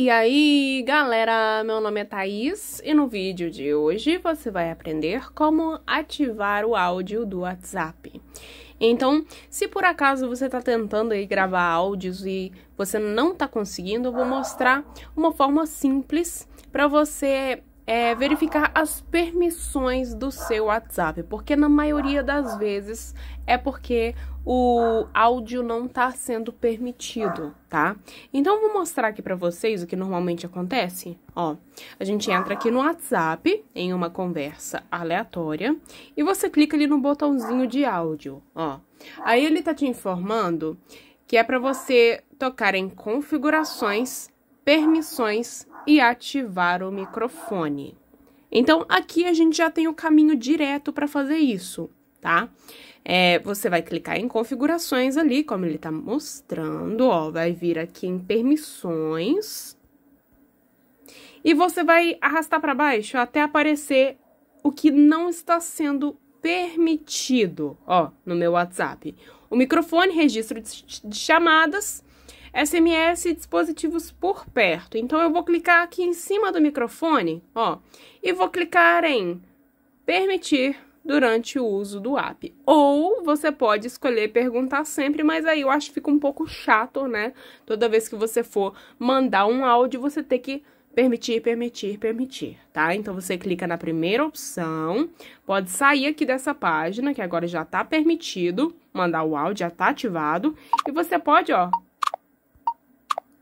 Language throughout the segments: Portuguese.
E aí, galera, meu nome é Thaís e no vídeo de hoje você vai aprender como ativar o áudio do WhatsApp. Então, se por acaso você está tentando aí gravar áudios e você não está conseguindo, eu vou mostrar uma forma simples para você é, verificar as permissões do seu WhatsApp, porque na maioria das vezes é porque o áudio não está sendo permitido, tá? Então vou mostrar aqui para vocês o que normalmente acontece. Ó, a gente entra aqui no WhatsApp em uma conversa aleatória e você clica ali no botãozinho de áudio, ó. Aí ele tá te informando que é para você tocar em configurações, permissões e ativar o microfone. Então, aqui a gente já tem o caminho direto para fazer isso, tá? É, você vai clicar em configurações ali, como ele está mostrando, ó, vai vir aqui em permissões. E você vai arrastar para baixo até aparecer o que não está sendo permitido, ó, no meu WhatsApp. O microfone, registro de chamadas, SMS e dispositivos por perto. Então eu vou clicar aqui em cima do microfone, ó, e vou clicar em permitir durante o uso do app. Ou você pode escolher perguntar sempre, mas aí eu acho que fica um pouco chato, né? Toda vez que você for mandar um áudio, você tem que permitir, permitir, permitir, tá? Então você clica na primeira opção, pode sair aqui dessa página, que agora já tá permitido mandar o áudio, já tá ativado, e você pode, ó,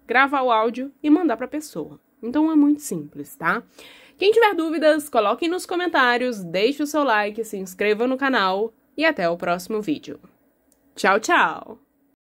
gravar o áudio e mandar para a pessoa. Então é muito simples, tá? Quem tiver dúvidas, coloque nos comentários, deixe o seu like, se inscreva no canal e até o próximo vídeo. Tchau, tchau!